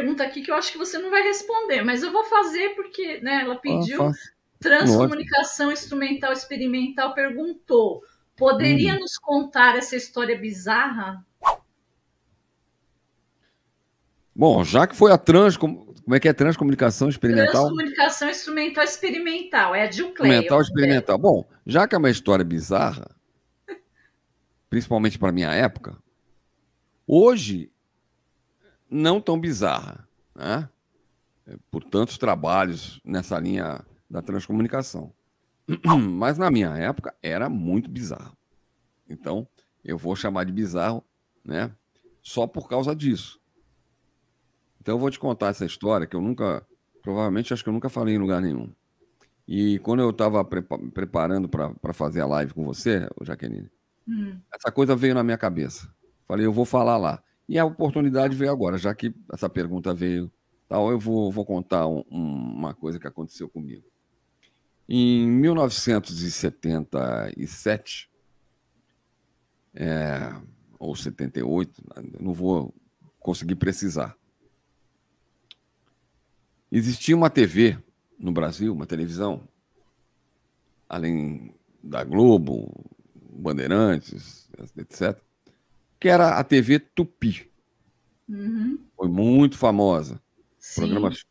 pergunta aqui que eu acho que você não vai responder, mas eu vou fazer porque né, ela pediu. Ah, Transcomunicação Instrumental Experimental perguntou: poderia hum. nos contar essa história bizarra? Bom, já que foi a trans, como é que é transcomunicação experimental? Transcomunicação instrumental experimental, é a de Instrumental experimental. Bom, já que é uma história bizarra, principalmente para minha época, hoje não tão bizarra, né? É, por tantos trabalhos nessa linha da transcomunicação. Mas na minha época era muito bizarro. Então eu vou chamar de bizarro, né? Só por causa disso. Então eu vou te contar essa história que eu nunca, provavelmente acho que eu nunca falei em lugar nenhum. E quando eu estava preparando para fazer a live com você, Jaqueline, hum. essa coisa veio na minha cabeça. Falei, eu vou falar lá. E a oportunidade veio agora, já que essa pergunta veio, tal, eu vou, vou contar um, uma coisa que aconteceu comigo. Em 1977, é, ou 78, não vou conseguir precisar. Existia uma TV no Brasil, uma televisão, além da Globo, Bandeirantes, etc., que era a TV Tupi. Uhum. Foi muito famosa. Sim. Programas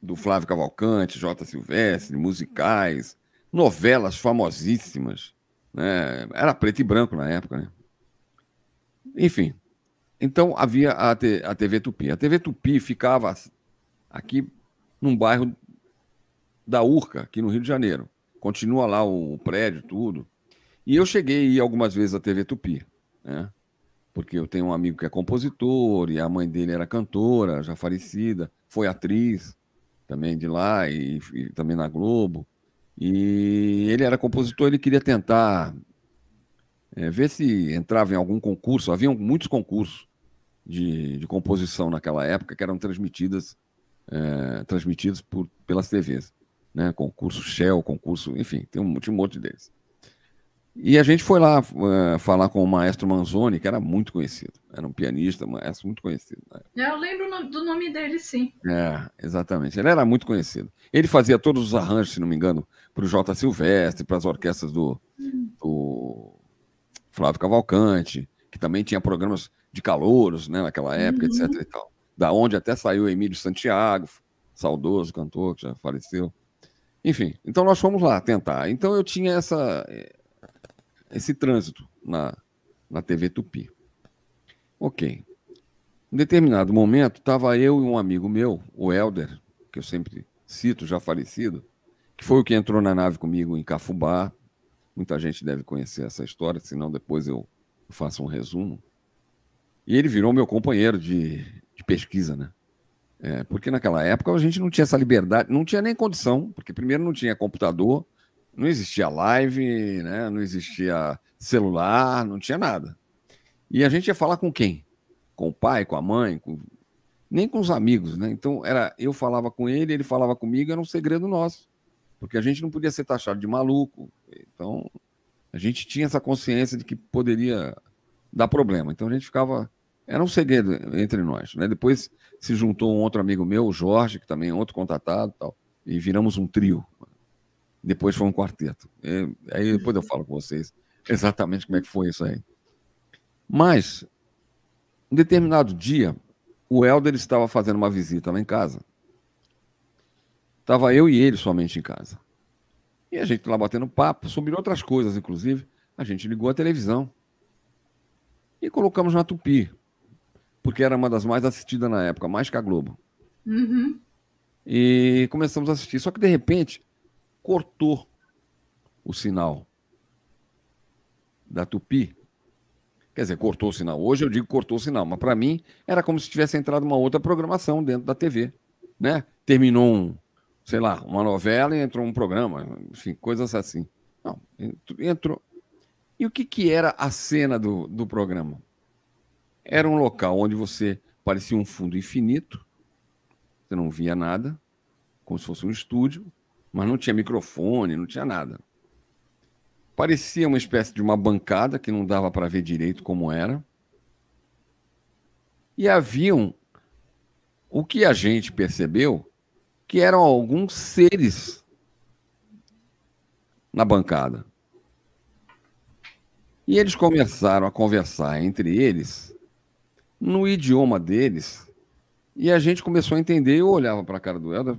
do Flávio Cavalcante, J. Silvestre, musicais, novelas famosíssimas. Né? Era preto e branco na época, né? Enfim. Então havia a, a TV Tupi. A TV Tupi ficava aqui num bairro da Urca, aqui no Rio de Janeiro. Continua lá o, o prédio, tudo. E eu cheguei algumas vezes à TV Tupi. Né? porque eu tenho um amigo que é compositor e a mãe dele era cantora, já falecida, foi atriz também de lá e, e também na Globo. E ele era compositor, ele queria tentar é, ver se entrava em algum concurso. Havia muitos concursos de, de composição naquela época que eram transmitidas é, transmitidos por, pelas TVs. Né? Concurso Shell, concurso, enfim, tem um, tinha um monte deles. E a gente foi lá uh, falar com o maestro Manzoni, que era muito conhecido. Era um pianista, maestro muito conhecido. Eu lembro do nome dele, sim. É, exatamente. Ele era muito conhecido. Ele fazia todos os arranjos, se não me engano, para o Jota Silvestre, para as orquestras do, hum. do Flávio Cavalcante, que também tinha programas de calouros né, naquela época, etc. E uhum. tal. Da onde até saiu Emílio Santiago, saudoso cantor que já faleceu. Enfim, então nós fomos lá tentar. Então eu tinha essa, eh, esse trânsito na, na TV Tupi. Ok. Em determinado momento, estava eu e um amigo meu, o Helder, que eu sempre cito, já falecido, que foi o que entrou na nave comigo em Cafubá. Muita gente deve conhecer essa história, senão depois eu faço um resumo. E ele virou meu companheiro de, de pesquisa, né? É, porque naquela época a gente não tinha essa liberdade, não tinha nem condição, porque primeiro não tinha computador, não existia live, né? não existia celular, não tinha nada. E a gente ia falar com quem? Com o pai, com a mãe, com... nem com os amigos, né? Então era eu falava com ele, ele falava comigo, era um segredo nosso, porque a gente não podia ser taxado de maluco. Então a gente tinha essa consciência de que poderia dar problema. Então a gente ficava era um segredo entre nós, né? Depois se juntou um outro amigo meu, o Jorge, que também é outro contratado, tal, e viramos um trio depois foi um quarteto. E, aí depois eu uhum. falo com vocês exatamente como é que foi isso aí. Mas, um determinado dia, o Helder estava fazendo uma visita lá em casa. Estava eu e ele somente em casa. E a gente lá batendo papo sobre outras coisas, inclusive. A gente ligou a televisão e colocamos na Tupi, porque era uma das mais assistidas na época, mais que a Globo. Uhum. E começamos a assistir. Só que, de repente, cortou o sinal da Tupi. Quer dizer, cortou o sinal. Hoje eu digo cortou o sinal, mas para mim era como se tivesse entrado uma outra programação dentro da TV, né? Terminou um, sei lá, uma novela e entrou um programa, enfim, coisas assim. Não, entrou. E o que, que era a cena do, do programa? Era um local onde você parecia um fundo infinito, você não via nada, como se fosse um estúdio, mas não tinha microfone, não tinha nada. Parecia uma espécie de uma bancada que não dava para ver direito como era. E haviam o que a gente percebeu que eram alguns seres na bancada. E eles começaram a conversar entre eles no idioma deles. E a gente começou a entender. Eu olhava para a cara do Helder,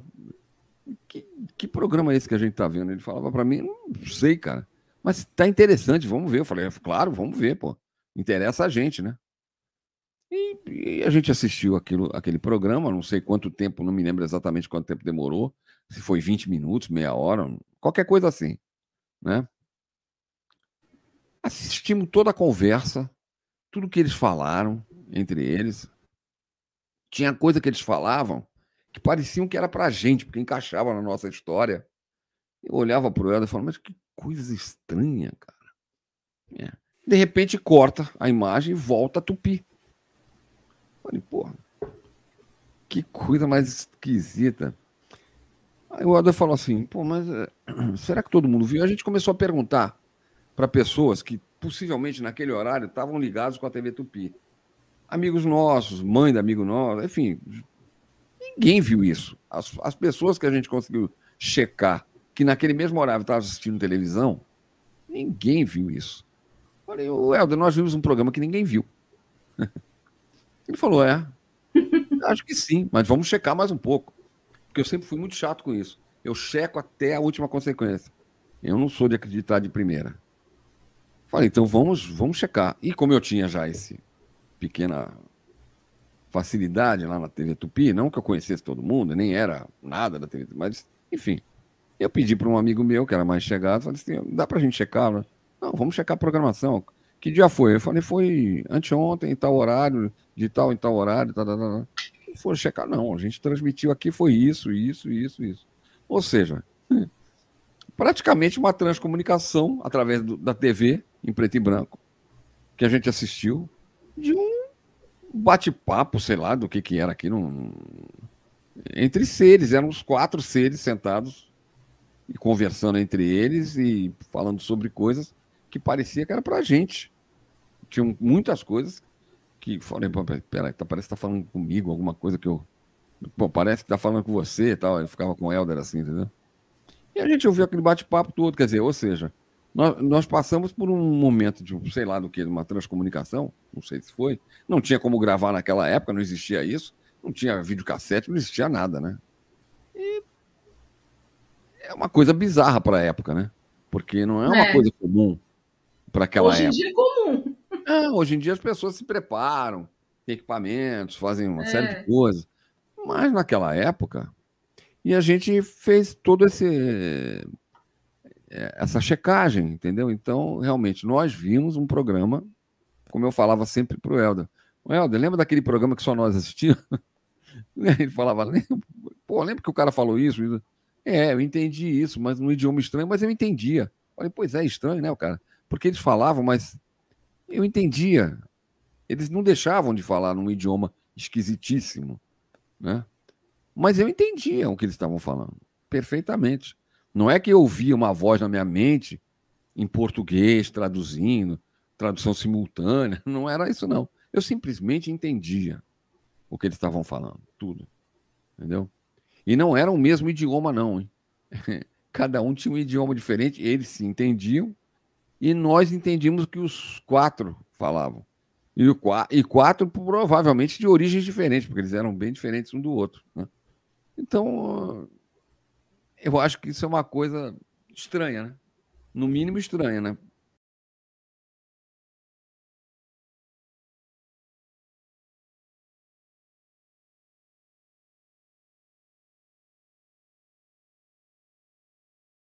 que, que programa é esse que a gente tá vendo? Ele falava para mim, não sei, cara. Mas tá interessante, vamos ver. Eu falei, é, claro, vamos ver, pô. Interessa a gente, né? E, e, a gente assistiu aquilo, aquele programa, não sei quanto tempo, não me lembro exatamente quanto tempo demorou, se foi 20 minutos, meia hora, qualquer coisa assim, né? Assistimos toda a conversa, tudo que eles falaram entre eles. Tinha coisa que eles falavam que pareciam que era pra gente, porque encaixava na nossa história. Eu olhava pro Helder e falava, mas que coisa estranha, cara. É. De repente corta a imagem e volta a tupi. Falei, porra, que coisa mais esquisita. Aí o Helder falou assim, pô, mas eh, será que todo mundo viu? A gente começou a perguntar para pessoas que possivelmente naquele horário estavam ligados com a TV Tupi. Amigos nossos, mãe de amigo nosso, enfim, ninguém viu isso. As, as pessoas que a gente conseguiu checar, que naquele mesmo horário estavam assistindo televisão, ninguém viu isso. Falei, o Helder, nós vimos um programa que ninguém viu. Ele falou, é. Acho que sim, mas vamos checar mais um pouco. Porque eu sempre fui muito chato com isso. Eu checo até a última consequência. Eu não sou de acreditar de primeira. Falei, então vamos, vamos checar. E como eu tinha já esse pequena facilidade lá na TV Tupi, não que eu conhecesse todo mundo, nem era nada da TV Tupi, mas enfim. Eu pedi para um amigo meu, que era mais chegado, falei assim, dá para a gente checar? Né? Não, vamos checar a programação. Que dia foi? Eu falei, foi anteontem, em tal horário, de tal em tal horário, tal, tal, tal. Foram checar, não, a gente transmitiu aqui, foi isso, isso, isso, isso. Ou seja, praticamente uma transcomunicação através do, da TV em preto e branco, que a gente assistiu, de um bate-papo, sei lá, do que que era aqui, num... entre seres, eram uns quatro seres sentados e conversando entre eles e falando sobre coisas que parecia que era a gente. Tinham muitas coisas que falei, peraí, tá, parece que tá falando comigo alguma coisa que eu... Pô, parece que tá falando com você e tal. Ele ficava com o Helder assim, entendeu? E a gente ouviu aquele bate-papo todo, quer dizer, ou seja, nós, nós, passamos por um momento de, sei lá do que, uma transcomunicação, não sei se foi. Não tinha como gravar naquela época, não existia isso. Não tinha videocassete, não existia nada, né? E é uma coisa bizarra para a época, né? Porque não é uma é. coisa comum para aquela hoje época. Hoje em dia é comum. É, hoje em dia as pessoas se preparam, têm equipamentos, fazem uma é. série de é. coisas. Mas naquela época, e a gente fez todo esse é, essa checagem, entendeu? Então, realmente, nós vimos um programa, como eu falava sempre para o Helder. O Helder, lembra daquele programa que só nós assistimos? Ele falava, pô, lembra que o cara falou isso? É, eu entendi isso, mas num idioma estranho, mas eu entendia. Falei, pois é, estranho, né, o cara? Porque eles falavam, mas eu entendia. Eles não deixavam de falar num idioma esquisitíssimo, né? Mas eu entendia o que eles estavam falando, perfeitamente. Não é que eu ouvia uma voz na minha mente em português, traduzindo, tradução simultânea. Não era isso, não. Eu simplesmente entendia o que eles estavam falando, tudo. Entendeu? E não era o mesmo idioma, não. Hein? Cada um tinha um idioma diferente, eles se entendiam e nós entendíamos que os quatro falavam. E, o, e quatro provavelmente de origens diferentes, porque eles eram bem diferentes um do outro. Né? Então, eu acho que isso é uma coisa estranha, né? No mínimo estranha, né?